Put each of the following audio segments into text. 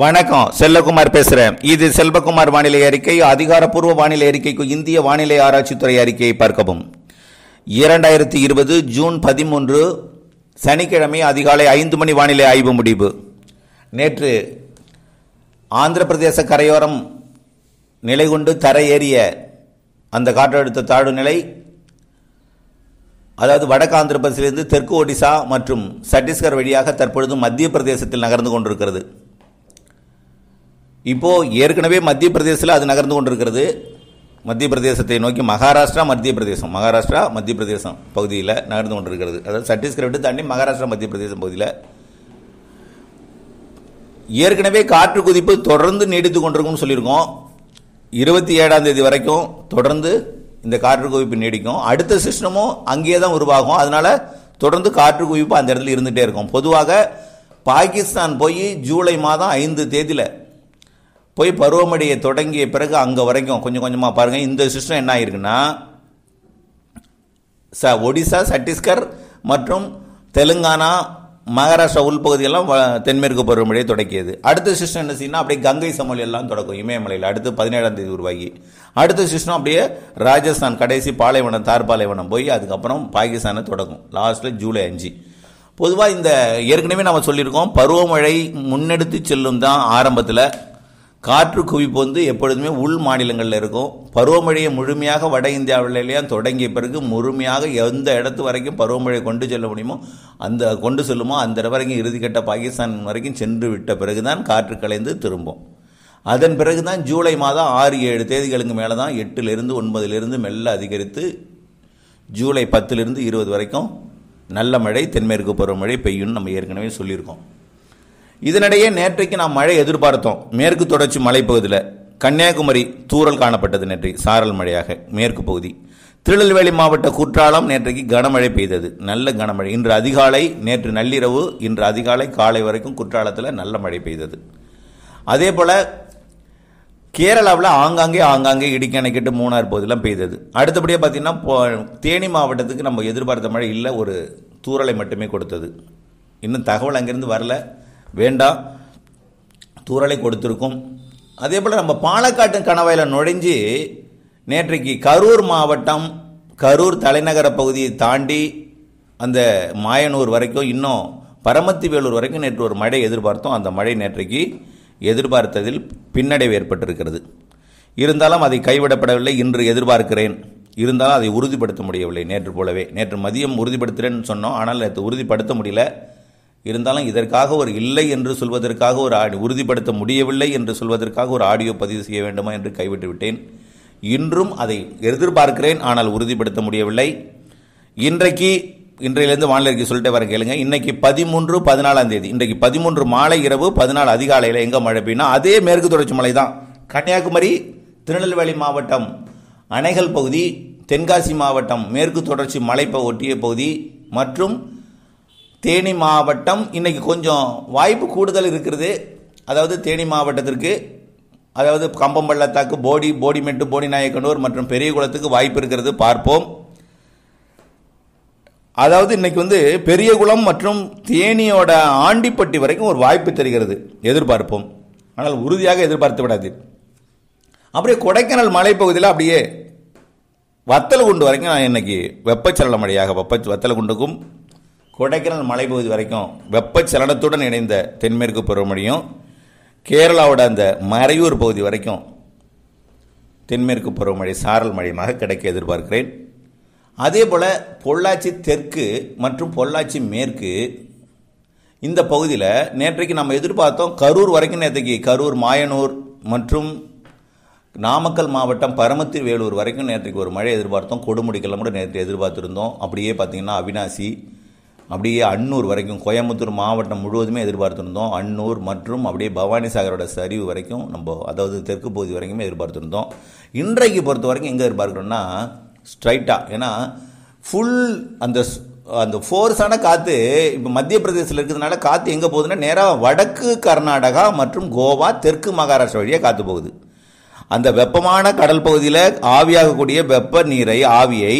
வணக்கம் செல்லகுமார் பேசுகிறேன் இது செல்வகுமார் வானிலை அறிக்கை அதிகாரப்பூர்வ வானிலை அறிக்கைக்கு இந்திய வானிலை ஆராய்ச்சித்துறை அறிக்கையை பார்க்கவும் இரண்டாயிரத்தி இருபது ஜூன் பதிமூன்று சனிக்கிழமை அதிகாலை ஐந்து மணி வானிலை ஆய்வு முடிவு நேற்று ஆந்திர பிரதேச கரையோரம் நிலை கொண்டு தரையேறிய அந்த காற்றழுத்த தாழ்வு நிலை அதாவது வடக்கு ஆந்திர பிரதேசிலிருந்து தெற்கு ஒடிசா மற்றும் சத்தீஸ்கர் வழியாக தற்பொழுது மத்திய பிரதேசத்தில் நகர்ந்து கொண்டிருக்கிறது இப்போது ஏற்கனவே மத்திய பிரதேசத்தில் அது நகர்ந்து கொண்டிருக்கிறது மத்திய பிரதேசத்தை நோக்கி மகாராஷ்டிரா மத்திய பிரதேசம் மகாராஷ்டிரா மத்திய பிரதேசம் பகுதியில் நகர்ந்து கொண்டிருக்கிறது அதாவது சத்தீஸ்கர் விட்டு தாண்டி மகாராஷ்டிரா மத்திய பிரதேசம் பகுதியில் ஏற்கனவே காற்று குதிப்பு தொடர்ந்து நீடித்து கொண்டிருக்கும்னு சொல்லியிருக்கோம் இருபத்தி ஏழாம் தேதி வரைக்கும் தொடர்ந்து இந்த காற்று குவிப்பு நீடிக்கும் அடுத்த சிஸ்டமும் அங்கேயே தான் உருவாகும் அதனால் தொடர்ந்து காற்று குவிப்பு அந்த இடத்துல இருந்துகிட்டே இருக்கும் பொதுவாக பாகிஸ்தான் போய் ஜூலை மாதம் ஐந்து தேதியில் போய் பருவமடையை தொடங்கிய பிறகு அங்கே வரைக்கும் கொஞ்சம் கொஞ்சமாக பாருங்கள் இந்த சிஸ்டம் என்ன ஆயிருக்குன்னா ச ஒடிசா சத்தீஸ்கர் மற்றும் தெலுங்கானா மகாராஷ்டிரா உள்பகுதியெல்லாம் தென்மேற்கு பருவமழையை தொடக்கியது அடுத்த சிஸ்டம் என்ன செய்யணும் அப்படியே கங்கை சமவெளி எல்லாம் தொடக்கும் இமயமலையில் அடுத்து பதினேழாம் தேதி உருவாகி அடுத்த சிஸ்டம் அப்படியே ராஜஸ்தான் கடைசி பாலைவனம் தார் பாலைவனம் போய் அதுக்கப்புறம் பாகிஸ்தானை தொடக்கும் லாஸ்ட்டில் ஜூலை அஞ்சு பொதுவாக இந்த ஏற்கனவே நம்ம சொல்லியிருக்கோம் பருவமழை முன்னெடுத்து செல்லும் தான் ஆரம்பத்தில் காற்று குவிப்பு வந்து எப்பொழுதுமே உள் மாநிலங்களில் இருக்கும் பருவமழையை முழுமையாக வட இந்தியாவிலேயும் தொடங்கிய பிறகு முழுமையாக எந்த இடத்து வரைக்கும் பருவமழையை கொண்டு செல்ல முடியுமோ அந்த கொண்டு செல்லுமோ அந்த வரைக்கும் இறுதிக்கட்ட பாகிஸ்தான் வரைக்கும் சென்று விட்ட பிறகு தான் காற்று கலைந்து திரும்பும் அதன் பிறகு தான் ஜூலை மாதம் ஆறு ஏழு தேதிகளுக்கு மேலே தான் எட்டிலிருந்து ஒன்பதிலிருந்து மெல்ல அதிகரித்து ஜூலை பத்திலிருந்து இருபது வரைக்கும் நல்ல மழை தென்மேற்கு பருவமழை பெய்யும்னு நம்ம ஏற்கனவே சொல்லியிருக்கோம் இதனிடையே நேற்றைக்கு நாம் மழை எதிர்பார்த்தோம் மேற்கு தொடர்ச்சி மலைப்பகுதியில் கன்னியாகுமரி தூரல் காணப்பட்டது நேற்றை சாரல் மழையாக மேற்கு பகுதி திருநெல்வேலி மாவட்ட குற்றாலம் நேற்றைக்கு கனமழை பெய்தது நல்ல கனமழை இன்று அதிகாலை நேற்று நள்ளிரவு இன்று அதிகாலை காலை வரைக்கும் குற்றாலத்தில் நல்ல மழை பெய்தது அதே போல் கேரளாவில் ஆங்காங்கே ஆங்காங்கே இடிக்க அணைக்கிட்டு மூணார் பகுதியெல்லாம் பெய்தது அடுத்தபடியாக பார்த்திங்கன்னா தேனி மாவட்டத்துக்கு நம்ம எதிர்பார்த்த மழை இல்லை ஒரு தூரலை மட்டுமே கொடுத்தது இன்னும் தகவல் அங்கேருந்து வரல வேண்டா தூரலை கொடுத்துருக்கும் அதே போல் நம்ம பாலக்காட்டு கணவாயில் நுழைஞ்சு நேற்றைக்கு கரூர் மாவட்டம் கரூர் தலைநகர பகுதியை தாண்டி அந்த மாயனூர் வரைக்கும் இன்னும் பரமத்தி வேலூர் வரைக்கும் நேற்று ஒரு மழை எதிர்பார்த்தோம் அந்த மழை நேற்றைக்கு எதிர்பார்த்ததில் பின்னடைவு ஏற்பட்டிருக்கிறது இருந்தாலும் அதை கைவிடப்படவில்லை இன்று எதிர்பார்க்கிறேன் இருந்தாலும் அதை உறுதிப்படுத்த முடியவில்லை நேற்று போலவே நேற்று மதியம் உறுதிப்படுத்துகிறேன்னு சொன்னோம் ஆனால் நேற்று உறுதிப்படுத்த முடியல இருந்தாலும் இதற்காக ஒரு இல்லை என்று சொல்வதற்காக ஒரு ஆடி உறுதிப்படுத்த முடியவில்லை என்று சொல்வதற்காக ஒரு ஆடியோ பதிவு செய்ய வேண்டுமா என்று கைவிட்டு விட்டேன் இன்றும் அதை எதிர்பார்க்கிறேன் ஆனால் உறுதிப்படுத்த முடியவில்லை இன்றைக்கு இன்றையிலிருந்து வானிலைக்கு சொல்லிட்டு வர கேளுங்க இன்னைக்கு பதிமூன்று பதினாலாம் தேதி இன்றைக்கு பதிமூன்று மாலை இரவு பதினாலு அதிகாலையில் எங்கே மழை பெய்யும் அதே மேற்கு தொடர்ச்சி மலை தான் கன்னியாகுமரி திருநெல்வேலி மாவட்டம் அணைகள் பகுதி தென்காசி மாவட்டம் மேற்கு தொடர்ச்சி மலைப்ப ஒட்டிய பகுதி மற்றும் தேனி மாவட்டம் இன்றைக்கி கொஞ்சம் வாய்ப்பு கூடுதல் இருக்கிறது அதாவது தேனி மாவட்டத்திற்கு அதாவது கம்பம் பள்ளத்தாக்கு போடி போடிமெட்டு நாயக்கனூர் மற்றும் பெரிய குளத்துக்கு வாய்ப்பு இருக்கிறது பார்ப்போம் அதாவது இன்னைக்கு வந்து பெரியகுளம் மற்றும் தேனியோட ஆண்டிப்பட்டி வரைக்கும் ஒரு வாய்ப்பு தெரிகிறது எதிர்பார்ப்போம் ஆனால் உறுதியாக எதிர்பார்த்து விடாது அப்படியே கொடைக்கானல் மலைப்பகுதியில் அப்படியே குண்டு வரைக்கும் இன்னைக்கு வெப்பச்சலன மழையாக வெப்ப குண்டுக்கும் கொடைக்கானல் மலைப்பகுதி வரைக்கும் வெப்பச்சலனத்துடன் இணைந்த தென்மேற்கு பருவமழையும் கேரளாவோட அந்த மறையூர் பகுதி வரைக்கும் தென்மேற்கு பருவமழை சாரல் மழையமாக கிடைக்க எதிர்பார்க்கிறேன் அதே போல் பொள்ளாச்சி தெற்கு மற்றும் பொள்ளாச்சி மேற்கு இந்த பகுதியில் நேற்றைக்கு நம்ம எதிர்பார்த்தோம் கரூர் வரைக்கும் நேற்றைக்கு கரூர் மாயனூர் மற்றும் நாமக்கல் மாவட்டம் பரமத்தி வேலூர் வரைக்கும் நேற்றைக்கு ஒரு மழை எதிர்பார்த்தோம் கொடுமுடிக்கெல்லாம் கூட நேற்று எதிர்பார்த்துருந்தோம் அப்படியே பார்த்திங்கன்னா அவினாசி அப்படியே அன்னூர் வரைக்கும் கோயம்புத்தூர் மாவட்டம் முழுவதுமே எதிர்பார்த்துருந்தோம் அன்னூர் மற்றும் அப்படியே பவானி சாகரோட சரிவு வரைக்கும் நம்ம அதாவது தெற்கு பகுதி வரைக்கும் எதிர்பார்த்துருந்தோம் இன்றைக்கு பொறுத்த வரைக்கும் எங்கே எதிர்பார்க்குறோன்னா ஸ்ட்ரைட்டாக ஏன்னா ஃபுல் அந்த அந்த ஃபோர்ஸான காற்று இப்போ மத்திய பிரதேசத்தில் இருக்கிறதுனால காற்று எங்கே போகுதுன்னா நேராக வடக்கு கர்நாடகா மற்றும் கோவா தெற்கு மகாராஷ்டிரா வழியாக காற்று போகுது அந்த வெப்பமான கடல் பகுதியில் ஆவியாகக்கூடிய வெப்ப நீரை ஆவியை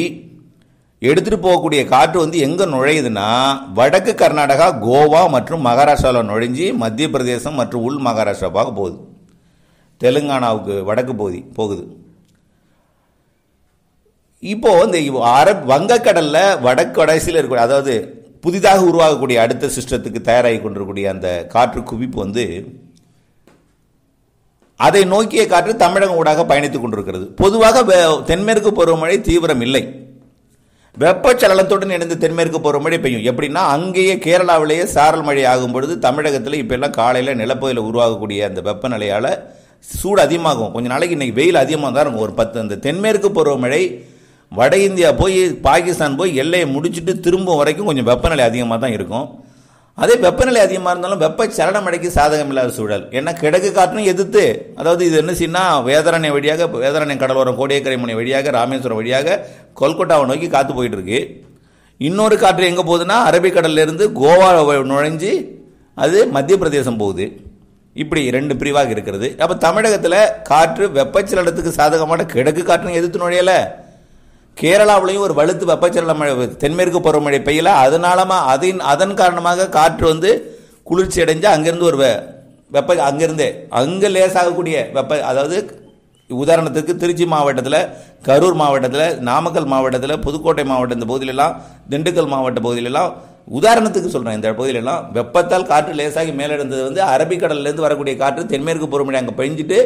எடுத்துட்டு போகக்கூடிய காற்று வந்து எங்கே நுழையுதுன்னா வடக்கு கர்நாடகா கோவா மற்றும் மகாராஷ்டிராவில் நுழைஞ்சி மத்திய பிரதேசம் மற்றும் உள் மகாராஷ்டிராவாக போகுது தெலுங்கானாவுக்கு வடக்கு பகுதி போகுது இப்போது இந்த அரப் வங்கக்கடலில் வடக்கு கடைசியில் இருக்க அதாவது புதிதாக உருவாகக்கூடிய அடுத்த சிஸ்டத்துக்கு தயாராகி கொண்டிருக்கக்கூடிய அந்த காற்று குவிப்பு வந்து அதை நோக்கிய காற்று தமிழகம் ஊடாக பயணித்துக் கொண்டிருக்கிறது பொதுவாக தென்மேற்கு பருவமழை தீவிரம் இல்லை வெப்பச்சலனத்துடன் இணைந்து தென்மேற்கு போகிற மழை பெய்யும் எப்படின்னா அங்கேயே கேரளாவிலேயே சாரல் மழை ஆகும் பொழுது தமிழகத்தில் இப்போல்லாம் காலையில் நிலப்பகுதியில் உருவாகக்கூடிய அந்த வெப்பநிலையால் சூடு அதிகமாகும் கொஞ்சம் நாளைக்கு இன்றைக்கி வெயில் அதிகமாக தான் இருக்கும் ஒரு பத்து அந்த தென்மேற்கு போகிற மழை வட இந்தியா போய் பாகிஸ்தான் போய் எல்லையை முடிச்சுட்டு திரும்பும் வரைக்கும் கொஞ்சம் வெப்பநிலை அதிகமாக தான் இருக்கும் அதே வெப்பநிலை அதிகமாக இருந்தாலும் வெப்ப சலனம் அடைக்கு சாதகம் இல்லாத சூழல் ஏன்னா கிடக்கு காற்றும் எதிர்த்து அதாவது இது என்ன செய்யனா வேதாரணை வழியாக வேதாரணை கடலோரம் கோடியக்கரை முனை வழியாக ராமேஸ்வரம் வழியாக கொல்கட்டாவை நோக்கி காற்று போயிட்டு இருக்கு இன்னொரு காற்று எங்கே போகுதுன்னா அரபிக்கடல்லேருந்து கோவா நுழைஞ்சு அது மத்திய பிரதேசம் போகுது இப்படி ரெண்டு பிரிவாக இருக்கிறது அப்போ தமிழகத்தில் காற்று வெப்பச்சலனத்துக்கு சாதகமான கிழக்கு காற்றுன்னு எதிர்த்து நுழையலை கேரளாவிலையும் ஒரு வலுத்து வெப்பச்சலன மழை தென்மேற்கு பருவமழை பெய்யல அதனாலமா அதன் அதன் காரணமாக காற்று வந்து குளிர்ச்சி அடைஞ்சு அங்கேருந்து ஒரு வெப்ப அங்கேருந்தே அங்கே லேசாகக்கூடிய வெப்ப அதாவது உதாரணத்துக்கு திருச்சி மாவட்டத்தில் கரூர் மாவட்டத்தில் நாமக்கல் மாவட்டத்தில் புதுக்கோட்டை மாவட்டம் இந்த பகுதியிலெல்லாம் திண்டுக்கல் மாவட்ட பகுதியிலெல்லாம் உதாரணத்துக்கு சொல்கிறேன் இந்த பகுதியிலெல்லாம் வெப்பத்தால் காற்று லேசாகி மேலெடுந்தது வந்து அரபிக்கடல்லேருந்து வரக்கூடிய காற்று தென்மேற்கு பருவமழை அங்கே பெஞ்சிட்டு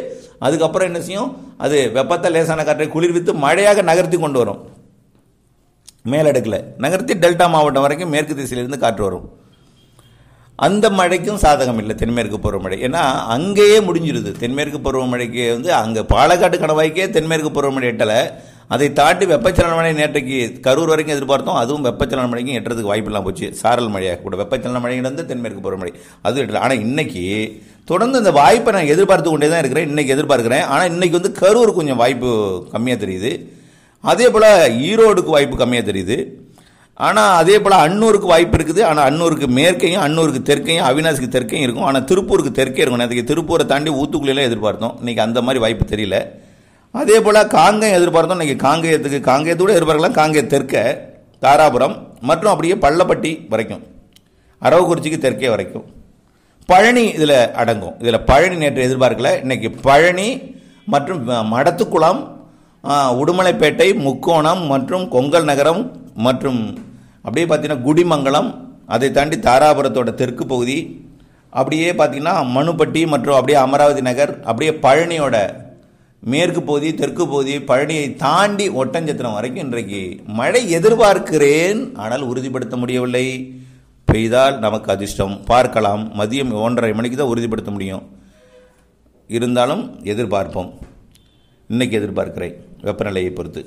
அதுக்கப்புறம் என்ன செய்யும் அது வெப்பத்தால் லேசான காற்றை குளிர்வித்து மழையாக நகர்த்தி கொண்டு வரும் மேலடுக்கில் நகர்த்தி டெல்டா மாவட்டம் வரைக்கும் மேற்கு திசையிலிருந்து காற்று வரும் அந்த மழைக்கும் சாதகம் இல்லை தென்மேற்கு பருவமழை ஏன்னா அங்கேயே முடிஞ்சிருது தென்மேற்கு பருவமழைக்கு வந்து அங்கே பாலக்காட்டு கணவாய்க்கே தென்மேற்கு பருவமழை எட்டலை அதை தாண்டி வெப்பச்சலன மழை நேற்றைக்கு கரூர் வரைக்கும் எதிர்பார்த்தோம் அதுவும் வெப்பச்சலன மழைக்கும் எட்டுறதுக்கு வாய்ப்பெல்லாம் போச்சு சாரல் மழையாக கூட வெப்பச்சலன மழையிலிருந்து தென்மேற்கு பருவமழை அது எட்டல ஆனால் இன்னைக்கு தொடர்ந்து அந்த வாய்ப்பை நான் எதிர்பார்த்து கொண்டே தான் இருக்கிறேன் இன்றைக்கி எதிர்பார்க்குறேன் ஆனால் இன்றைக்கி வந்து கரூர் கொஞ்சம் வாய்ப்பு கம்மியாக தெரியுது அதே போல் ஈரோடுக்கு வாய்ப்பு கம்மியாக தெரியுது ஆனால் அதே போல் அன்னூருக்கு வாய்ப்பு இருக்குது ஆனால் அன்னூருக்கு மேற்கையும் அன்னூருக்கு தெற்கையும் அவினாசிக்கு தெற்கையும் இருக்கும் ஆனால் திருப்பூருக்கு தெற்கே இருக்கும் நேற்றுக்கு திருப்பூரை தாண்டி ஊத்துக்குள்ளே எதிர்பார்த்தோம் இன்றைக்கி அந்த மாதிரி வாய்ப்பு தெரியல அதே போல் காங்கயம் எதிர்பார்த்தோம் இன்றைக்கி காங்கேயத்துக்கு காங்கேயத்தோடு எதிர்பார்க்கலாம் காங்கேய தெற்க தாராபுரம் மற்றும் அப்படியே பள்ளப்பட்டி வரைக்கும் அரவக்குறிச்சிக்கு தெற்கே வரைக்கும் பழனி இதில் அடங்கும் இதில் பழனி நேற்று எதிர்பார்க்கல இன்றைக்கி பழனி மற்றும் மடத்துக்குளம் உடுமலைப்பேட்டை முக்கோணம் மற்றும் கொங்கல் நகரம் மற்றும் அப்படியே பார்த்தீங்கன்னா குடிமங்கலம் அதை தாண்டி தாராபுரத்தோட தெற்கு பகுதி அப்படியே பார்த்தீங்கன்னா மனுப்பட்டி மற்றும் அப்படியே அமராவதி நகர் அப்படியே பழனியோட மேற்கு பகுதி தெற்கு பகுதி பழனியை தாண்டி ஒட்டஞ்சத்திரம் வரைக்கும் இன்றைக்கு மழை எதிர்பார்க்கிறேன் ஆனால் உறுதிப்படுத்த முடியவில்லை பெய்தால் நமக்கு அதிர்ஷ்டம் பார்க்கலாம் மதியம் ஒன்றரை மணிக்கு தான் உறுதிப்படுத்த முடியும் இருந்தாலும் எதிர்பார்ப்போம் இன்றைக்கி எதிர்பார்க்கிறேன் வெப்பநிலையை பொறுத்து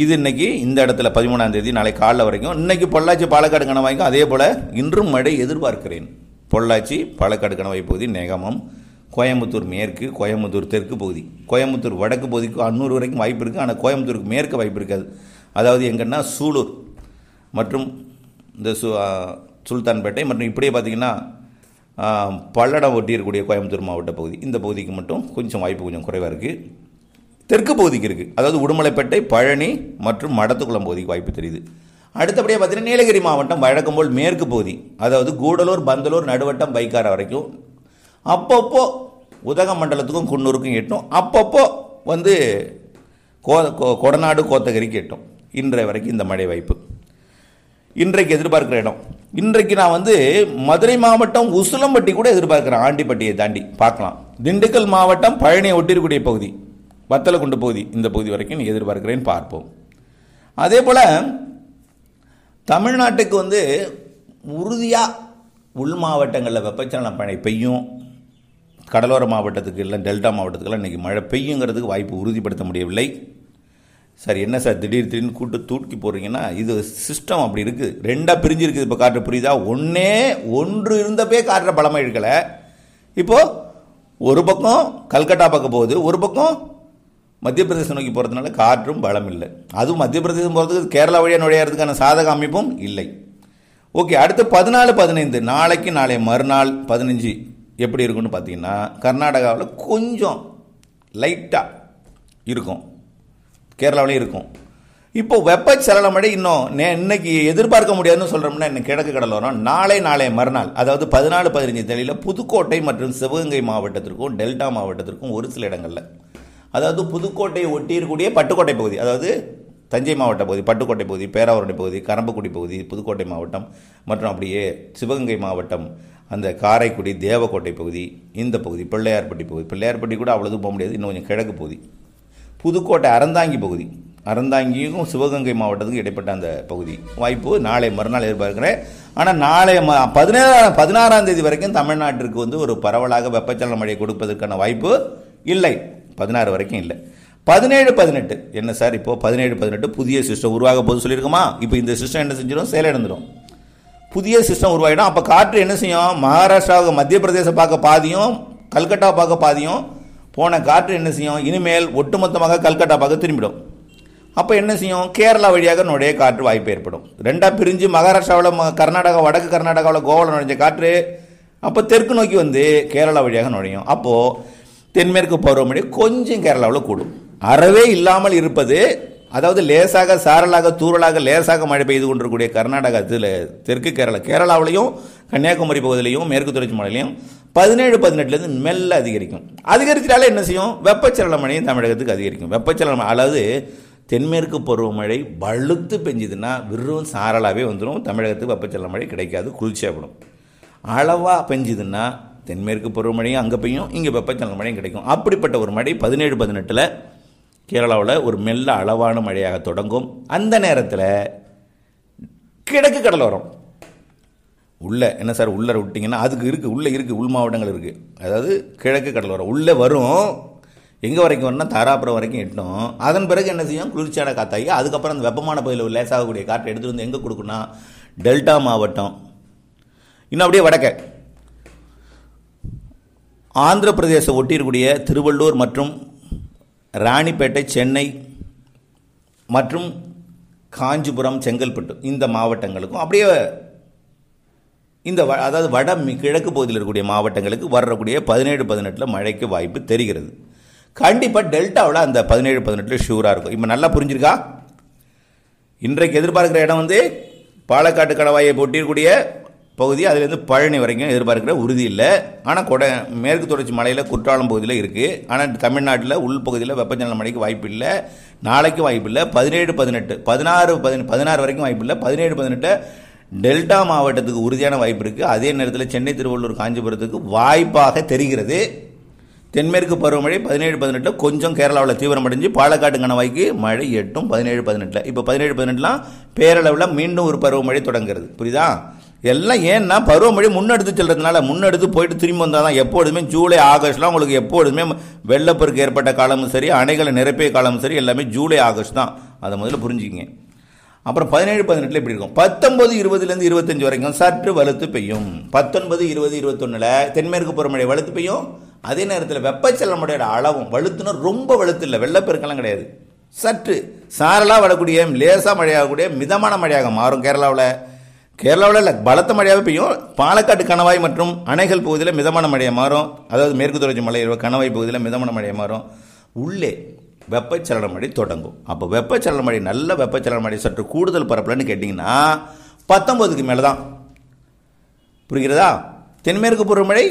இது இன்றைக்கி இந்த இடத்துல பதிமூணாம் தேதி நாளை காலைல வரைக்கும் இன்றைக்கி பொள்ளாச்சி பாலக்காடு கணவாய்க்கும் அதே போல் இன்றும் மழை எதிர்பார்க்கிறேன் பொள்ளாச்சி பாலக்காடு கணவாய் பகுதி நேகமம் கோயம்புத்தூர் மேற்கு கோயம்புத்தூர் தெற்கு பகுதி கோயம்புத்தூர் வடக்கு பகுதிக்கு அன்னூறு வரைக்கும் வாய்ப்பு இருக்குது ஆனால் கோயம்புத்தூருக்கு மேற்கு வாய்ப்பு இருக்காது அதாவது எங்கன்னா சூலூர் மற்றும் இந்த சு சுல்தான்பேட்டை மற்றும் இப்படியே பார்த்தீங்கன்னா பல்லடம் ஒட்டி இருக்கக்கூடிய கோயம்புத்தூர் மாவட்ட பகுதி இந்த பகுதிக்கு மட்டும் கொஞ்சம் வாய்ப்பு கொஞ்சம் குறைவாக இருக்குது தெற்கு பகுதிக்கு இருக்குது அதாவது உடுமலைப்பேட்டை பழனி மற்றும் மடத்துக்குளம் பகுதிக்கு வாய்ப்பு தெரியுது அடுத்தபடியாக பார்த்தீங்கன்னா நீலகிரி மாவட்டம் வழக்கம் போல் மேற்கு பகுதி அதாவது கூடலூர் பந்தலூர் நடுவட்டம் பைக்காரா வரைக்கும் அப்பப்போ உதகமண்டலத்துக்கும் குன்னூருக்கும் எட்டும் அப்பப்போ வந்து கோ கொடநாடு கோத்தகிரிக்கு எட்டும் இன்றைய வரைக்கும் இந்த மழை வாய்ப்பு இன்றைக்கு எதிர்பார்க்குற இடம் இன்றைக்கு நான் வந்து மதுரை மாவட்டம் உசிலம்பட்டி கூட எதிர்பார்க்குறேன் ஆண்டிப்பட்டியை தாண்டி பார்க்கலாம் திண்டுக்கல் மாவட்டம் பழனியை ஒட்டிருக்கூடிய பகுதி கொண்டு பகுதி இந்த பகுதி வரைக்கும் எதிர்பார்க்கிறேன்னு பார்ப்போம் அதே போல் தமிழ்நாட்டுக்கு வந்து உறுதியாக உள் மாவட்டங்களில் வெப்பச்சலன பழைய பெய்யும் கடலோர மாவட்டத்துக்கு இல்லை டெல்டா மாவட்டத்துக்கெல்லாம் இன்றைக்கி மழை பெய்யுங்கிறதுக்கு வாய்ப்பு உறுதிப்படுத்த முடியவில்லை சார் என்ன சார் திடீர் திடீர்னு கூட்டு தூக்கி போடுறீங்கன்னா இது சிஸ்டம் அப்படி இருக்குது ரெண்டாக பிரிஞ்சு இப்போ காற்று புரியுதா ஒன்றே ஒன்று இருந்தப்பே காற்றை பலமாக இழுக்கலை இப்போது ஒரு பக்கம் கல்கட்டா பக்கம் போகுது ஒரு பக்கம் மத்திய பிரதேசம் நோக்கி போகிறதுனால காற்றும் பலம் இல்லை அதுவும் மத்திய பிரதேசம் போகிறதுக்கு கேரளா வழியாக நுழையிறதுக்கான சாதக அமைப்பும் இல்லை ஓகே அடுத்து பதினாலு பதினைந்து நாளைக்கு நாளை மறுநாள் பதினஞ்சு எப்படி இருக்குன்னு பார்த்தீங்கன்னா கர்நாடகாவில் கொஞ்சம் லைட்டாக இருக்கும் கேரளாவிலையும் இருக்கும் இப்போ வெப்பச்சலன மழை இன்னும் நே இன்னைக்கு எதிர்பார்க்க முடியாதுன்னு சொல்கிறோம்னா இன்னும் கிழக்கு கடலோரம் நாளை நாளை மறுநாள் அதாவது பதினாலு பதினஞ்சு தேதியில் புதுக்கோட்டை மற்றும் சிவகங்கை மாவட்டத்திற்கும் டெல்டா மாவட்டத்திற்கும் ஒரு சில இடங்களில் அதாவது புதுக்கோட்டையை ஒட்டி இருக்கக்கூடிய பட்டுக்கோட்டை பகுதி அதாவது தஞ்சை மாவட்ட பகுதி பட்டுக்கோட்டை பகுதி பேராவூரணி பகுதி கரம்பக்குடி பகுதி புதுக்கோட்டை மாவட்டம் மற்றும் அப்படியே சிவகங்கை மாவட்டம் அந்த காரைக்குடி தேவக்கோட்டை பகுதி இந்த பகுதி பிள்ளையார்பட்டி பகுதி பிள்ளையார்பட்டி கூட அவ்வளோது போக முடியாது இன்னும் கொஞ்சம் கிழக்கு பகுதி புதுக்கோட்டை அறந்தாங்கி பகுதி அறந்தாங்கியும் சிவகங்கை மாவட்டத்துக்கும் இடைப்பட்ட அந்த பகுதி வாய்ப்பு நாளை மறுநாள் எதிர்பார்க்கிறேன் ஆனால் நாளை ம பதினேழாம் பதினாறாம் தேதி வரைக்கும் தமிழ்நாட்டிற்கு வந்து ஒரு பரவலாக வெப்பச்சலன மழையை கொடுப்பதற்கான வாய்ப்பு இல்லை பதினாறு வரைக்கும் இல்லை பதினேழு பதினெட்டு என்ன சார் இப்போ பதினேழு பதினெட்டு புதிய சிஸ்டம் உருவாக போது சொல்லியிருக்குமா இப்போ இந்த சிஸ்டம் என்ன செஞ்சிடும் செயலிழந்துடும் புதிய சிஸ்டம் உருவாகிடும் அப்போ காற்று என்ன செய்யும் மகாராஷ்டிராவுக்கு மத்திய பிரதேச பார்க்க பாதியும் கல்கட்டா பார்க்க பாதியும் போன காற்று என்ன செய்யும் இனிமேல் ஒட்டுமொத்தமாக கல்கட்டா பார்க்க திரும்பிடும் அப்போ என்ன செய்யும் கேரளா வழியாக நுழைய காற்று வாய்ப்பு ஏற்படும் ரெண்டாக பிரிஞ்சு மகாராஷ்டிராவில் கர்நாடகா வடக்கு கர்நாடகாவில் கோவாவில் நுழைஞ்ச காற்று அப்போ தெற்கு நோக்கி வந்து கேரளா வழியாக நுழையும் அப்போது தென்மேற்கு பருவமழை கொஞ்சம் கேரளாவில் கூடும் அறவே இல்லாமல் இருப்பது அதாவது லேசாக சாரலாக தூரலாக லேசாக மழை பெய்து கொண்டிருக்கக்கூடிய கர்நாடகத்தில் தெற்கு கேரளா கேரளாவிலையும் கன்னியாகுமரி பகுதியிலையும் மேற்கு தொடர்ச்சி மலையிலையும் பதினேழு பதினெட்டுலேருந்து மெல்ல அதிகரிக்கும் அதிகரிச்சிட்டாலே என்ன செய்யும் வெப்பச்சலன மழையும் தமிழகத்துக்கு அதிகரிக்கும் வெப்பச்சலன அதாவது தென்மேற்கு பருவமழை வலுத்து பெஞ்சுதுன்னா வெறும் சாரலாகவே வந்துடும் தமிழகத்துக்கு வெப்பச்சலன மழை கிடைக்காது குளிர்ச்சியாகப்படும் அளவாக பெஞ்சுதுன்னா தென்மேற்கு பருவமழையும் அங்கே பெய்யும் இங்கே வெப்பச்சலன மழையும் கிடைக்கும் அப்படிப்பட்ட ஒரு மழை பதினேழு பதினெட்டில் கேரளாவில் ஒரு மெல்ல அளவான மழையாக தொடங்கும் அந்த நேரத்தில் கிழக்கு கடலோரம் உள்ளே என்ன சார் உள்ளே விட்டிங்கன்னா அதுக்கு இருக்குது உள்ளே இருக்குது உள் மாவட்டங்கள் இருக்குது அதாவது கிழக்கு கடலோரம் உள்ளே வரும் எங்கே வரைக்கும் வரணும்னா தாராபுரம் வரைக்கும் எட்டும் அதன் பிறகு என்ன செய்யும் குளிர்ச்சியான காத்தாகி அதுக்கப்புறம் அந்த வெப்பமான பகுதியில் லேசாகக்கூடிய காற்றை எடுத்துகிட்டு வந்து எங்கே கொடுக்குன்னா டெல்டா மாவட்டம் இன்னும் அப்படியே வடக்கை ஆந்திர பிரதேச ஒட்டியிருக்கூடிய திருவள்ளூர் மற்றும் ராணிப்பேட்டை சென்னை மற்றும் காஞ்சிபுரம் செங்கல்பட்டு இந்த மாவட்டங்களுக்கும் அப்படியே இந்த வ அதாவது வட கிழக்கு பகுதியில் இருக்கக்கூடிய மாவட்டங்களுக்கு வரக்கூடிய பதினேழு பதினெட்டில் மழைக்கு வாய்ப்பு தெரிகிறது கண்டிப்பாக டெல்டாவில் அந்த பதினேழு பதினெட்டில் ஷூராக இருக்கும் இப்போ நல்லா புரிஞ்சிருக்கா இன்றைக்கு எதிர்பார்க்குற இடம் வந்து பாலக்காட்டு கடவாயை போட்டியிருக்கூடிய பகுதி அதுலேருந்து பழனி வரைக்கும் எதிர்பார்க்கிற உறுதி இல்லை ஆனால் கொடை மேற்கு தொடர்ச்சி மலையில் குற்றாலம் பகுதியில் இருக்குது ஆனால் தமிழ்நாட்டில் உள் பகுதியில் வெப்பச்சலன மழைக்கு வாய்ப்பு இல்லை நாளைக்கு வாய்ப்பு இல்லை பதினேழு பதினெட்டு பதினாறு பதின பதினாறு வரைக்கும் வாய்ப்பு இல்லை பதினேழு பதினெட்டு டெல்டா மாவட்டத்துக்கு உறுதியான வாய்ப்பு இருக்குது அதே நேரத்தில் சென்னை திருவள்ளூர் காஞ்சிபுரத்துக்கு வாய்ப்பாக தெரிகிறது தென்மேற்கு பருவமழை பதினேழு பதினெட்டில் கொஞ்சம் கேரளாவில் தீவிரமடைஞ்சு பாலக்காட்டு கணவாய்க்கு மழை எட்டும் பதினேழு பதினெட்டில் இப்போ பதினேழு பதினெட்டுலாம் பேரளவில் மீண்டும் ஒரு பருவமழை தொடங்குறது புரியுதா எல்லாம் ஏன்னா பருவமழை முன்னெடுத்து செல்றதுனால முன்னெடுத்து போயிட்டு திரும்பி வந்தால் தான் எப்பொழுதுமே ஜூலை ஆகஸ்ட்லாம் உங்களுக்கு எப்பொழுதுமே வெள்ளப்பெருக்கு ஏற்பட்ட காலமும் சரி அணைகளை நிரப்பிய காலமும் சரி எல்லாமே ஜூலை ஆகஸ்ட் தான் அதை முதல்ல புரிஞ்சுக்கிங்க அப்புறம் பதினேழு பதினெட்டில் இப்படி இருக்கும் பத்தொன்பது இருபதுலேருந்து இருபத்தஞ்சி வரைக்கும் சற்று வலுத்து பெய்யும் பத்தொன்பது இருபது இருபத்தொன்னில் தென்மேற்கு பருவமழை வலுத்து பெய்யும் அதே நேரத்தில் வெப்பச்சலமுடைய அளவும் வலுத்துனா ரொம்ப வலுத்து இல்லை வெள்ளப்பெருக்கெல்லாம் கிடையாது சற்று சாரலாக வரக்கூடிய லேசாக மழையாகக்கூடிய மிதமான மழையாக மாறும் கேரளாவில் கேரளாவில் இல்லை பலத்த மழையாகவே பெய்யும் பாலக்காட்டு கணவாய் மற்றும் அணைகள் பகுதியில் மிதமான மழையை மாறும் அதாவது மேற்கு தொடர்ச்சி மலை கணவாய் பகுதியில் மிதமான மழையை மாறும் உள்ளே வெப்பச்சலன மழை தொடங்கும் அப்போ வெப்பச்சலன மழை நல்ல வெப்பச்சலன மழை சற்று கூடுதல் பரப்பலன்னு கேட்டிங்கன்னா பத்தொம்போதுக்கு மேலே தான் புரிகிறதா தென்மேற்கு பருவமழை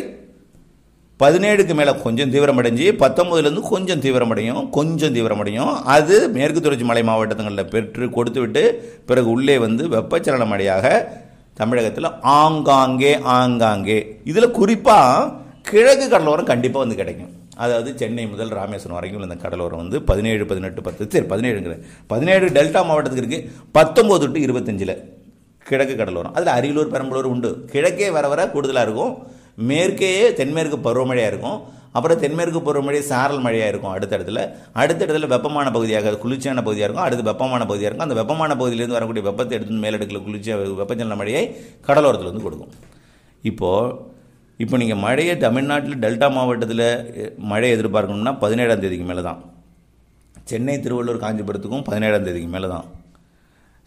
பதினேழுக்கு மேலே கொஞ்சம் தீவிரமடைஞ்சு பத்தொம்பதுலேருந்து கொஞ்சம் தீவிரமடையும் கொஞ்சம் தீவிரமடையும் அது மேற்கு தொடர்ச்சி மலை மாவட்டங்களில் பெற்று கொடுத்துவிட்டு பிறகு உள்ளே வந்து வெப்பச்சலன மழையாக தமிழகத்தில் ஆங்காங்கே ஆங்காங்கே இதில் குறிப்பாக கிழக்கு கடலோரம் கண்டிப்பாக வந்து கிடைக்கும் அதாவது சென்னை முதல் ராமேஸ்வரம் வரைக்கும் இந்த கடலோரம் வந்து பதினேழு பதினெட்டு பத்து சரி பதினேழுங்கிற பதினேழு டெல்டா மாவட்டத்துக்கு இருக்குது பத்தொம்போது டு இருபத்தஞ்சில் கிழக்கு கடலோரம் அதில் அரியலூர் பெரம்பலூர் உண்டு கிழக்கே வர வர கூடுதலாக இருக்கும் மேற்கேயே தென்மேற்கு பருவமழையாக இருக்கும் அப்புறம் தென்மேற்கு பருவமழை சாரல் மழையாக இருக்கும் அடுத்த இடத்துல அடுத்த இடத்துல வெப்பமான பகுதியாக குளிர்ச்சியான பகுதியாக இருக்கும் அடுத்து வெப்பமான பகுதியாக இருக்கும் அந்த வெப்பமான பகுதியிலேருந்து வரக்கூடிய வெப்பத்தை எடுத்து மேலடுக்கில் குளிர்ச்சியாக வெப்பச்சலன மழையை கடலோரத்தில் வந்து கொடுக்கும் இப்போது இப்போ நீங்கள் மழையை தமிழ்நாட்டில் டெல்டா மாவட்டத்தில் மழையை எதிர்பார்க்கணும்னா பதினேழாம் தேதிக்கு மேலே தான் சென்னை திருவள்ளூர் காஞ்சிபுரத்துக்கும் பதினேழாம் தேதிக்கு மேலே தான்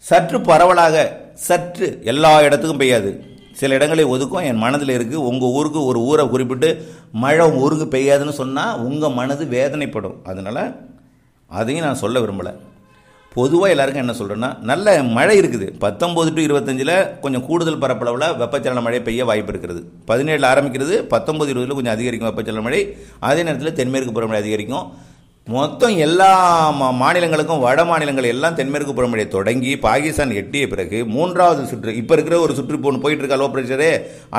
சற்று பரவலாக சற்று எல்லா இடத்துக்கும் பெய்யாது சில இடங்களை ஒதுக்கும் என் மனதில் இருக்குது உங்கள் ஊருக்கு ஒரு ஊரை குறிப்பிட்டு மழை உங்கள் ஊருக்கு பெய்யாதுன்னு சொன்னால் உங்கள் மனது வேதனைப்படும் அதனால் அதையும் நான் சொல்ல விரும்பலை பொதுவாக எல்லாருக்கும் என்ன சொல்கிறேன்னா நல்ல மழை இருக்குது பத்தொம்போது டு இருபத்தஞ்சில் கொஞ்சம் கூடுதல் பரப்பளவில் வெப்பச்சலன மழை பெய்ய வாய்ப்பு இருக்கிறது பதினேழில் ஆரம்பிக்கிறது பத்தொம்பது இருபதில் கொஞ்சம் அதிகரிக்கும் வெப்பச்சலன மழை அதே நேரத்தில் தென்மேற்கு மழை அதிகரிக்கும் மொத்தம் எல்லா மாநிலங்களுக்கும் வட மாநிலங்கள் எல்லாம் தென்மேற்கு புறமழை தொடங்கி பாகிஸ்தான் எட்டிய பிறகு மூன்றாவது சுற்று இப்போ இருக்கிற ஒரு சுற்று போன போயிட்டு இருக்க லோ ப்ரெஷரு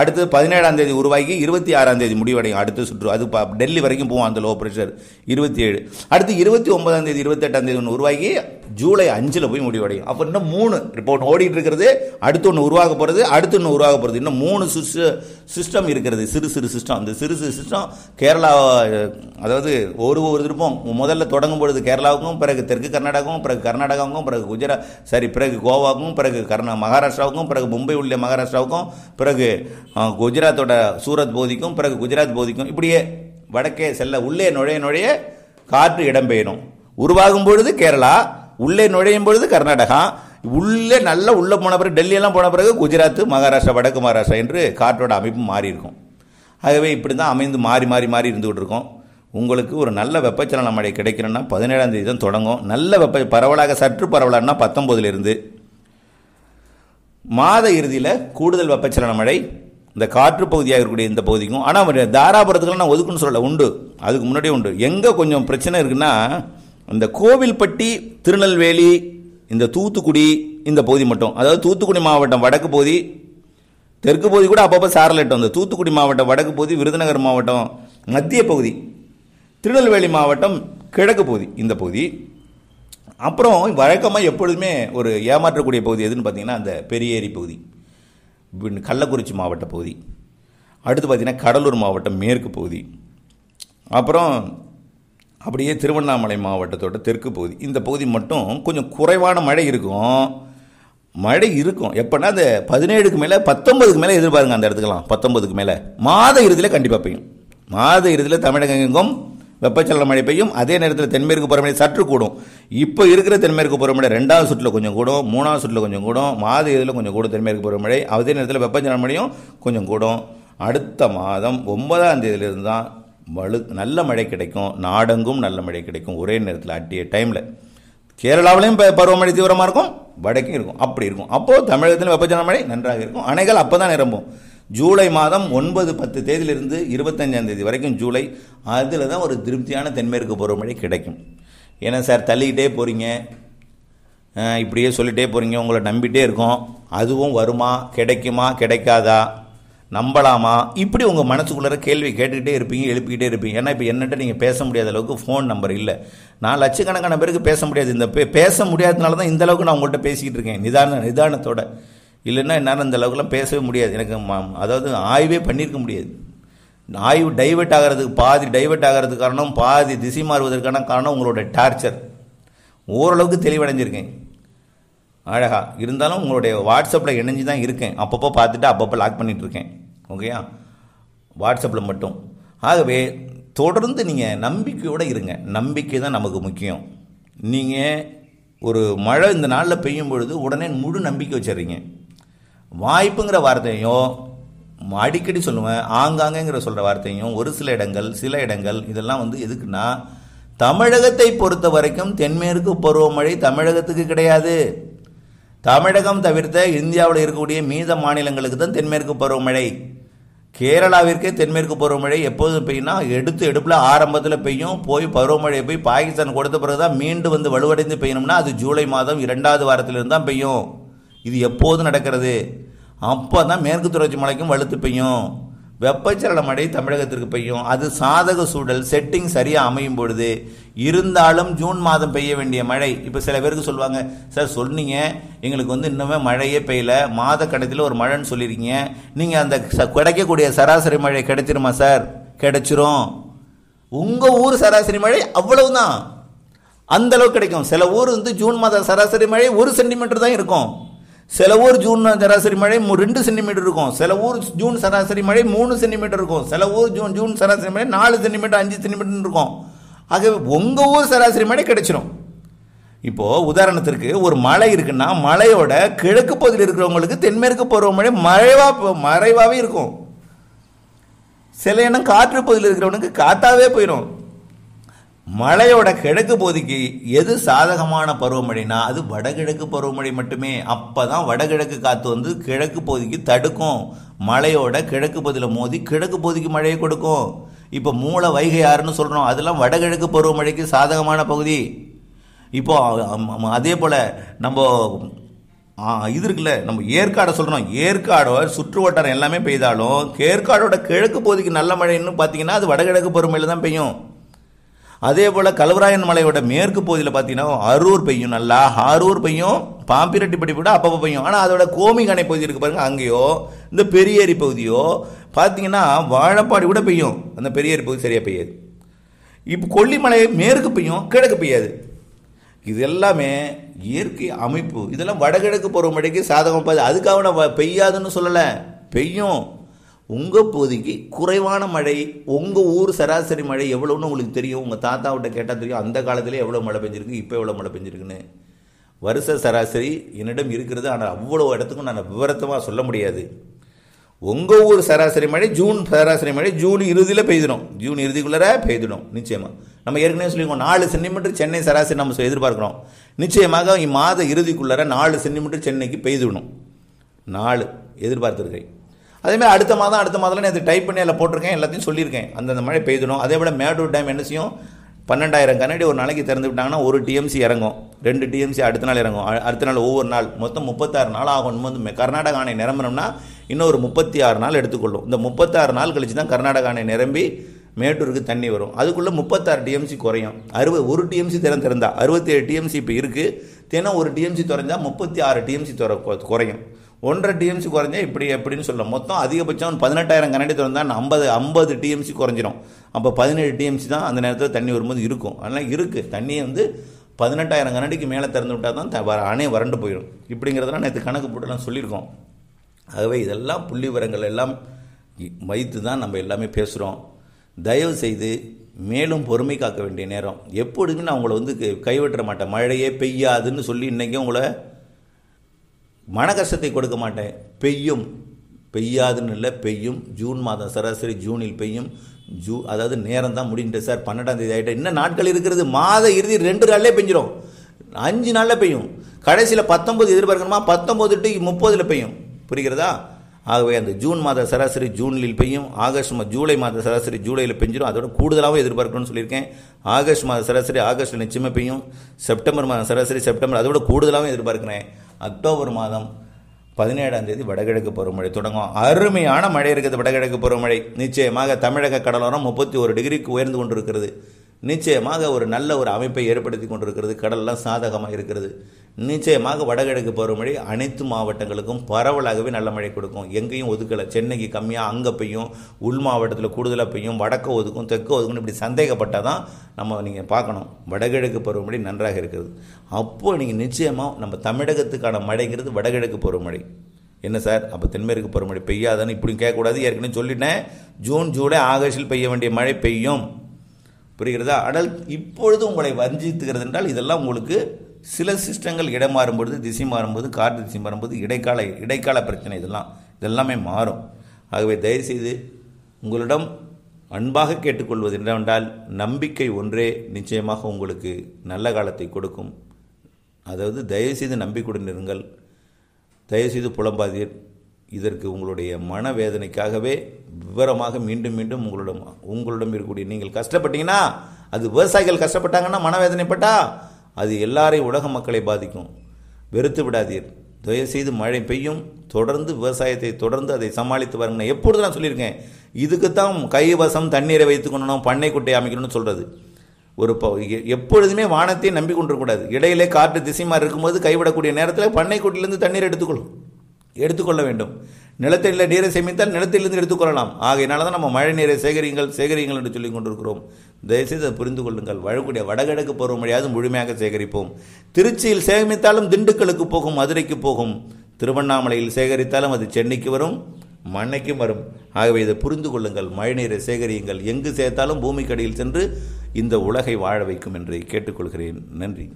அடுத்து பதினேழாம் தேதி உருவாகி இருபத்தி ஆறாம் தேதி முடிவடையும் அடுத்த சுற்று அது டெல்லி வரைக்கும் போவோம் அந்த லோ ப்ரெஷர் இருபத்தி ஏழு அடுத்து இருபத்தி ஒன்பதாம் தேதி இருபத்தெட்டாம் தேதி ஒன்று உருவாகி ஜூலை அஞ்சில் போய் முடிவடையும் அப்போ இன்னும் மூணு ரிப்போர்ட் ஓடிட்டு இருக்கிறது அடுத்து ஒன்று உருவாக போகிறது அடுத்து ஒன்று உருவாக போகிறது இன்னும் மூணு சிஸ்டம் இருக்கிறது சிறு சிறு சிஸ்டம் அந்த சிறு சிறு சிஸ்டம் கேரளா அதாவது ஒரு ஒரு திருப்பம் முதல்ல தொடங்கும் பொழுது கேரளாவுக்கும் பிறகு தெற்கு கர்நாடகாவும் பிறகு கர்நாடகாவுக்கும் பிறகு குஜராத் சாரி பிறகு கோவாவுக்கும் பிறகு கர்நா மகாராஷ்டிராவுக்கும் பிறகு மும்பை உள்ள மகாராஷ்டிராவுக்கும் பிறகு குஜராத்தோட சூரத் போதிக்கும் பிறகு குஜராத் போதிக்கும் இப்படியே வடக்கே செல்ல உள்ளே நுழைய நுழைய காற்று இடம்பெயரும் உருவாகும் பொழுது கேரளா உள்ளே நுழையும் பொழுது கர்நாடகா உள்ளே நல்லா உள்ளே போன பிறகு டெல்லியெல்லாம் போன பிறகு குஜராத் மகாராஷ்டிரா வடக்கு மகாராஷ்டிரா என்று காற்றோட அமைப்பு மாறி இருக்கும் ஆகவே இப்படி தான் அமைந்து மாறி மாறி மாறி இருந்துகிட்டு இருக்கோம் உங்களுக்கு ஒரு நல்ல வெப்பச்சலன மழை கிடைக்கணும்னா பதினேழாம் தேதி தான் தொடங்கும் நல்ல வெப்ப பரவலாக சற்று பரவலான்னா பத்தொம்போதுலேருந்து மாத இறுதியில் கூடுதல் வெப்பச்சலன மழை இந்த காற்று பகுதியாக இருக்கக்கூடிய இந்த பகுதிக்கும் ஆனால் தாராபுரத்துக்குலாம் நான் ஒதுக்குன்னு சொல்லலை உண்டு அதுக்கு முன்னாடியே உண்டு எங்கே கொஞ்சம் பிரச்சனை இருக்குன்னா அந்த கோவில்பட்டி திருநெல்வேலி இந்த தூத்துக்குடி இந்த பகுதி மட்டும் அதாவது தூத்துக்குடி மாவட்டம் வடக்கு பகுதி தெற்கு பகுதி கூட அப்பப்போ சாரலட்டம் இந்த தூத்துக்குடி மாவட்டம் வடக்கு பகுதி விருதுநகர் மாவட்டம் மத்திய பகுதி திருநெல்வேலி மாவட்டம் கிழக்கு பகுதி இந்த பகுதி அப்புறம் வழக்கமாக எப்பொழுதுமே ஒரு ஏமாற்றக்கூடிய பகுதி எதுன்னு பார்த்தீங்கன்னா அந்த பெரியேரி பகுதி கள்ளக்குறிச்சி மாவட்ட பகுதி அடுத்து பார்த்திங்கன்னா கடலூர் மாவட்டம் மேற்கு பகுதி அப்புறம் அப்படியே திருவண்ணாமலை மாவட்டத்தோட தெற்கு பகுதி இந்த பகுதி மட்டும் கொஞ்சம் குறைவான மழை இருக்கும் மழை இருக்கும் எப்படின்னா அந்த பதினேழுக்கு மேலே பத்தொன்பதுக்கு மேலே எதிர்பாருங்க அந்த இடத்துக்கெல்லாம் பத்தொன்பதுக்கு மேலே மாத இறுதியில் கண்டிப்பாக பெய்யும் மாத இறுதியில் தமிழகம் வெப்பச்சலன மழை பெய்யும் அதே நேரத்தில் தென்மேற்கு புறமழை சற்று கூடும் இப்போ இருக்கிற தென்மேற்கு புறமழை ரெண்டாவது சுற்றில் கொஞ்சம் கூடும் மூணாவது சுற்றில் கொஞ்சம் கூடும் மாத இதில் கொஞ்சம் கூடும் தென்மேற்கு புறமழை அதே நேரத்தில் வெப்பச்சலன மழையும் கொஞ்சம் கூடும் அடுத்த மாதம் ஒன்பதாம் தேதியிலிருந்து தான் மழு நல்ல மழை கிடைக்கும் நாடெங்கும் நல்ல மழை கிடைக்கும் ஒரே நேரத்தில் அட்டிய டைமில் கேரளாவிலையும் பருவமழை தீவிரமாக இருக்கும் வடக்கும் இருக்கும் அப்படி இருக்கும் அப்போது தமிழகத்தில் வெப்பஜன மழை நன்றாக இருக்கும் அணைகள் அப்போ தான் நிரம்பும் ஜூலை மாதம் ஒன்பது பத்து தேதியிலிருந்து இருபத்தஞ்சாம் தேதி வரைக்கும் ஜூலை அதில் தான் ஒரு திருப்தியான தென்மேற்கு பருவமழை கிடைக்கும் ஏன்னா சார் தள்ளிக்கிட்டே போகிறீங்க இப்படியே சொல்லிகிட்டே போகிறீங்க உங்களை நம்பிகிட்டே இருக்கோம் அதுவும் வருமா கிடைக்குமா கிடைக்காதா நம்பலாமா இப்படி உங்கள் மனசுக்குள்ளே கேள்வி கேட்டுக்கிட்டே இருப்பீங்க எழுப்பிக்கிட்டே இருப்பீங்க ஏன்னா இப்போ என்னட்ட நீங்கள் பேச முடியாத அளவுக்கு ஃபோன் நம்பர் இல்லை நான் லட்சக்கணக்கான பேருக்கு பேச முடியாது இந்த பே பேச முடியாதனால தான் இந்த அளவுக்கு நான் உங்கள்கிட்ட பேசிக்கிட்டு இருக்கேன் நிதான நிதானத்தோட இல்லைன்னா என்னால் இந்த அளவுக்குலாம் பேசவே முடியாது எனக்கு அதாவது ஆய்வே பண்ணியிருக்க முடியாது ஆய்வு டைவெர்ட் ஆகிறதுக்கு பாதி டைவெர்ட் ஆகிறதுக்கு காரணம் பாதி திசை மாறுவதற்கான காரணம் உங்களோட டார்ச்சர் ஓரளவுக்கு தெளிவடைஞ்சிருக்கேன் அழகா இருந்தாலும் உங்களுடைய வாட்ஸ்அப்பில் இணைஞ்சு தான் இருக்கேன் அப்பப்போ பார்த்துட்டு அப்பப்போ லாக் பண்ணிகிட்ருக்கேன் ஓகேயா வாட்ஸ்அப்பில் மட்டும் ஆகவே தொடர்ந்து நீங்கள் நம்பிக்கையோடு இருங்க நம்பிக்கை தான் நமக்கு முக்கியம் நீங்கள் ஒரு மழை இந்த நாளில் பெய்யும் பொழுது உடனே முழு நம்பிக்கை வச்சிடறீங்க வாய்ப்புங்கிற வார்த்தையும் அடிக்கடி சொல்லுவேன் ஆங்காங்கங்கிற சொல்கிற வார்த்தையும் ஒரு சில இடங்கள் சில இடங்கள் இதெல்லாம் வந்து எதுக்குன்னா தமிழகத்தை பொறுத்த வரைக்கும் தென்மேற்கு பருவமழை தமிழகத்துக்கு கிடையாது தமிழகம் தவிர்த்த இந்தியாவில் இருக்கக்கூடிய மீத மாநிலங்களுக்கு தான் தென்மேற்கு பருவமழை கேரளாவிற்கே தென்மேற்கு பருவமழை எப்போது பெய்யும்னா எடுத்து எடுப்பில் ஆரம்பத்தில் பெய்யும் போய் பருவமழை போய் பாகிஸ்தான் கொடுத்த பிறகு தான் மீண்டும் வந்து வலுவடைந்து பெய்யணும்னா அது ஜூலை மாதம் இரண்டாவது வாரத்திலிருந்து தான் பெய்யும் இது எப்போது நடக்கிறது அப்போ தான் மேற்கு தொடர்ச்சி மலைக்கும் வலுத்து பெய்யும் வெப்பச்சலன மழை தமிழகத்திற்கு பெய்யும் அது சாதக சூழல் செட்டிங் சரியாக அமையும் பொழுது இருந்தாலும் ஜூன் மாதம் பெய்ய வேண்டிய மழை இப்போ சில பேருக்கு சொல்லுவாங்க சார் சொன்னீங்க எங்களுக்கு வந்து இன்னுமே மழையே பெய்யல மாத கடைத்தில் ஒரு மழைன்னு சொல்லியிருக்கீங்க நீங்கள் அந்த கிடைக்கக்கூடிய சராசரி மழை கிடைச்சிருமா சார் கிடைச்சிரும் உங்கள் ஊர் சராசரி மழை அவ்வளவுதான் அளவுக்கு கிடைக்கும் சில ஊர் வந்து ஜூன் மாதம் சராசரி மழை ஒரு சென்டிமீட்டர் தான் இருக்கும் சில ஊர் ஜூன் சராசரி மழை ரெண்டு சென்டிமீட்டர் இருக்கும் சில ஊர் ஜூன் சராசரி மழை மூணு சென்டிமீட்டர் இருக்கும் சில ஊர் ஜூன் ஜூன் சராசரி மழை நாலு சென்டிமீட்டர் அஞ்சு சென்டிமீட்டர் இருக்கும் ஆகவே உங்கள் ஊர் சராசரி மழை கிடைச்சிடும் இப்போது உதாரணத்திற்கு ஒரு மலை இருக்குன்னா மலையோட கிழக்கு பகுதியில் இருக்கிறவங்களுக்கு தென்மேற்கு பருவ மழை மறைவாக மறைவாகவே இருக்கும் சில இடம் காற்று பகுதியில் இருக்கிறவனுக்கு காற்றாகவே போயிடும் மழையோட கிழக்கு பகுதிக்கு எது சாதகமான பருவமழைனா அது வடகிழக்கு பருவமழை மட்டுமே அப்போ தான் வடகிழக்கு காற்று வந்து கிழக்கு பகுதிக்கு தடுக்கும் மழையோட கிழக்கு பகுதியில் மோதி கிழக்கு பகுதிக்கு மழையை கொடுக்கும் இப்போ மூளை வைகை ஆறுன்னு சொல்கிறோம் அதெல்லாம் வடகிழக்கு பருவமழைக்கு சாதகமான பகுதி இப்போது அதே போல் நம்ம இது இருக்குல்ல நம்ம ஏற்காடை சொல்கிறோம் ஏற்காடோ சுற்று வட்டாரம் எல்லாமே பெய்தாலும் ஏற்காடோட கிழக்கு பகுதிக்கு நல்ல மழைன்னு பார்த்தீங்கன்னா அது வடகிழக்கு பருவமழை தான் பெய்யும் அதே போல் கல்வராயன் மலையோட மேற்கு பகுதியில் பார்த்தீங்கன்னா அரூர் பெய்யும் நல்லா அரூர் பெய்யும் பாம்பிரெட்டிப்பட்டி போட அப்பப்போ பெய்யும் ஆனால் அதோட கணை பகுதி இருக்கு பாருங்கள் அங்கேயோ இந்த பெரியேரி பகுதியோ பார்த்தீங்கன்னா வாழப்பாடி கூட பெய்யும் அந்த பெரியேரி பகுதி சரியாக பெய்யாது இப்போ கொல்லிமலை மேற்கு பெய்யும் கிழக்கு பெய்யாது இது எல்லாமே இயற்கை அமைப்பு இதெல்லாம் வடகிழக்கு பருவமழைக்கு சாதகம் அதுக்காக நான் பெய்யாதுன்னு சொல்லலை பெய்யும் உங்கள் பகுதிக்கு குறைவான மழை உங்கள் ஊர் சராசரி மழை எவ்வளோன்னு உங்களுக்கு தெரியும் உங்கள் தாத்தாவிட்ட கேட்டால் தெரியும் அந்த காலத்திலே எவ்வளோ மழை பெஞ்சிருக்கு இப்போ எவ்வளோ மழை பெஞ்சிருக்குன்னு வருஷ சராசரி என்னிடம் இருக்கிறது ஆனால் அவ்வளோ இடத்துக்கும் நான் விவரத்தமாக சொல்ல முடியாது உங்கள் ஊர் சராசரி மழை ஜூன் சராசரி மழை ஜூன் இறுதியில் பெய்திடும் ஜூன் இறுதிக்குள்ளே பெய்திடும் நிச்சயமாக நம்ம ஏற்கனவே சொல்லியிருக்கோம் நாலு சென்டிமீட்டர் சென்னை சராசரி நம்ம எதிர்பார்க்குறோம் நிச்சயமாக இம்மாத இறுதிக்குள்ளே நாலு சென்டிமீட்டர் சென்னைக்கு பெய்துவிடும் நாலு எதிர்பார்த்துருக்கேன் அதேமாதிரி அடுத்த மாதம் அடுத்த மாதம்லாம் இது டைப் பண்ணி அதில் போட்டிருக்கேன் எல்லாத்தையும் சொல்லியிருக்கேன் அந்தந்த மழை பெய்துடும் அதே போல் மேடூர் டேம் என்ன செய்யும் பன்னெண்டாயிரம் கண்ணாடி ஒரு நாளைக்கு திறந்து விட்டாங்கன்னா ஒரு டிஎம்சி இறங்கும் ரெண்டு டிஎம்சி அடுத்த நாள் இறங்கும் அடுத்த நாள் ஒவ்வொரு நாள் மொத்தம் முப்பத்தாறு நாள் ஆகும் நம்ம வந்து கர்நாடக அணை நிரம்பணும்னா இன்னொரு முப்பத்தி ஆறு நாள் எடுத்துக்கொள்ளும் இந்த முப்பத்தாறு நாள் கழித்து தான் கர்நாடக ஆணை நிரம்பி மேட்டூருக்கு தண்ணி வரும் அதுக்குள்ளே முப்பத்தாறு டிஎம்சி குறையும் அறுபது ஒரு டிஎம்சி திறன் திறந்தா அறுபத்தேழு டிஎம்சி இப்போ இருக்குது தினம் ஒரு டிஎம்சி திறந்தால் முப்பத்தி ஆறு டிஎம்சி குறையும் ஒன்றரை டிஎம்சி குறைஞ்சா இப்படி எப்படின்னு சொல்லலாம் மொத்தம் அதிகபட்சம் பதினெட்டாயிரம் கனடி திறந்தால் ஐம்பது ஐம்பது டிஎம்சி குறைஞ்சிரும் அப்போ பதினேழு டிஎம்சி தான் அந்த நேரத்தில் தண்ணி வரும்போது இருக்கும் அதனால் இருக்குது தண்ணியை வந்து பதினெட்டாயிரம் கனடிக்கு மேலே திறந்து விட்டால் தான் வர அணை வறண்டு போயிடும் இப்படிங்கிறதெல்லாம் நேற்று கணக்கு போட்டுலாம் சொல்லியிருக்கோம் ஆகவே இதெல்லாம் புள்ளி விவரங்கள் எல்லாம் வைத்து தான் நம்ம எல்லாமே பேசுகிறோம் தயவு செய்து மேலும் பொறுமை காக்க வேண்டிய நேரம் எப்பொழுதுமே நான் உங்களை வந்து கைவிட்டுற மாட்டேன் மழையே பெய்யாதுன்னு சொல்லி இன்றைக்கி உங்களை மன கஷ்டத்தை கொடுக்க மாட்டேன் பெய்யும் பெய்யாதுன்னு இல்லை பெய்யும் ஜூன் மாதம் சராசரி ஜூனில் பெய்யும் ஜூ அதாவது நேரம் தான் முடிஞ்சு சார் பன்னெண்டாம் தேதி ஆகிட்டு இன்னும் நாட்கள் இருக்கிறது மாத இறுதி ரெண்டு நாளிலே பெஞ்சிரும் அஞ்சு நாளில் பெய்யும் கடைசியில் பத்தொம்பது எதிர்பார்க்கணுமா பத்தொம்பது டு முப்பதில் பெய்யும் புரிகிறதா ஆகவே அந்த ஜூன் மாத சராசரி ஜூனில் பெய்யும் ஆகஸ்ட் ஜூலை மாத சராசரி ஜூலையில் பெஞ்சிடும் அதோட கூடுதலாகவும் எதிர்பார்க்கணும்னு சொல்லியிருக்கேன் ஆகஸ்ட் மாத சராசரி ஆகஸ்ட் நிச்சயமாக பெய்யும் செப்டம்பர் மாத சராசரி செப்டம்பர் அதோட கூடுதலாகவும் எதிர்பார்க்குறேன் அக்டோபர் மாதம் பதினேழாம் தேதி வடகிழக்கு பருவமழை தொடங்கும் அருமையான மழை இருக்குது வடகிழக்கு பருவமழை நிச்சயமாக தமிழக கடலோரம் முப்பத்தி ஒரு டிகிரிக்கு உயர்ந்து கொண்டிருக்கிறது நிச்சயமாக ஒரு நல்ல ஒரு அமைப்பை ஏற்படுத்தி கொண்டிருக்கிறது கடல்லாம் சாதகமாக இருக்கிறது நிச்சயமாக வடகிழக்கு பருவமழை அனைத்து மாவட்டங்களுக்கும் பரவலாகவே நல்ல மழை கொடுக்கும் எங்கேயும் ஒதுக்கலை சென்னைக்கு கம்மியாக அங்கே பெய்யும் உள் மாவட்டத்தில் கூடுதலாக பெய்யும் வடக்கு ஒதுக்கும் தெற்கு ஒதுக்கும் இப்படி சந்தேகப்பட்டால் தான் நம்ம நீங்கள் பார்க்கணும் வடகிழக்கு பருவமழை நன்றாக இருக்கிறது அப்போது நீங்கள் நிச்சயமாக நம்ம தமிழகத்துக்கான மழைங்கிறது வடகிழக்கு பருவமழை என்ன சார் அப்போ தென்மேற்கு பருவமழை பெய்யாதான்னு இப்படியும் கேட்கக்கூடாது ஏற்கனவே சொல்லிட்டேன் ஜூன் ஜூலை ஆகஸ்டில் பெய்ய வேண்டிய மழை பெய்யும் புரிகிறதா ஆனால் இப்பொழுது உங்களை வஞ்சித்துக்கிறது என்றால் இதெல்லாம் உங்களுக்கு சில சிஸ்டங்கள் இடம் மாறும்பொழுது திசை மாறும்போது காற்று திசை மாறும்போது இடைக்கால இடைக்கால பிரச்சனை இதெல்லாம் இதெல்லாமே மாறும் ஆகவே தயவுசெய்து உங்களிடம் அன்பாக கேட்டுக்கொள்வது என்னவென்றால் நம்பிக்கை ஒன்றே நிச்சயமாக உங்களுக்கு நல்ல காலத்தை கொடுக்கும் அதாவது தயவுசெய்து நம்பிக்கையுடன் இருங்கள் தயவுசெய்து புலம்பாதீர் இதற்கு உங்களுடைய மனவேதனைக்காகவே விவரமாக மீண்டும் மீண்டும் உங்களிடம் உங்களிடம் இருக்கக்கூடிய நீங்கள் கஷ்டப்பட்டீங்கன்னா அது விவசாயிகள் கஷ்டப்பட்டாங்கன்னா மனவேதனைப்பட்டா அது எல்லாரையும் உலக மக்களை பாதிக்கும் வெறுத்து விடாதீர் தயவு செய்து மழை பெய்யும் தொடர்ந்து விவசாயத்தை தொடர்ந்து அதை சமாளித்து வருங்க எப்பொழுது நான் சொல்லியிருக்கேன் இதுக்கு தான் கைவசம் தண்ணீரை வைத்துக்கணும் பண்ணை குட்டை அமைக்கணும்னு சொல்கிறது ஒரு ப எப்பொழுதுமே வானத்தை நம்பி கொண்டிருக்கூடாது இடையிலே காற்று திசைமாறு இருக்கும்போது கைவிடக்கூடிய நேரத்தில் பண்ணைக்குட்டிலேருந்து தண்ணீர் எடுத்துக்கொள்ளும் எடுத்துக்கொள்ள வேண்டும் நிலத்தடியில் நீரை சேமித்தால் நிலத்திலிருந்து எடுத்துக்கொள்ளலாம் ஆகையினால தான் நம்ம மழை நீரை சேகரிங்கள் சேகரிங்கள் என்று சொல்லிக் கொண்டிருக்கிறோம் தயவுசெய்து புரிந்து கொள்ளுங்கள் வழக்கூடிய வடகிழக்கு பருவமழையாவது முழுமையாக சேகரிப்போம் திருச்சியில் சேமித்தாலும் திண்டுக்கலுக்கு போகும் மதுரைக்கு போகும் திருவண்ணாமலையில் சேகரித்தாலும் அது சென்னைக்கு வரும் மண்ணைக்கும் வரும் ஆகவே இதை புரிந்து கொள்ளுங்கள் மழைநீரை சேகரியுங்கள் எங்கு சேர்த்தாலும் பூமிக்கடியில் சென்று இந்த உலகை வாழ வைக்கும் என்று கேட்டுக்கொள்கிறேன் நன்றி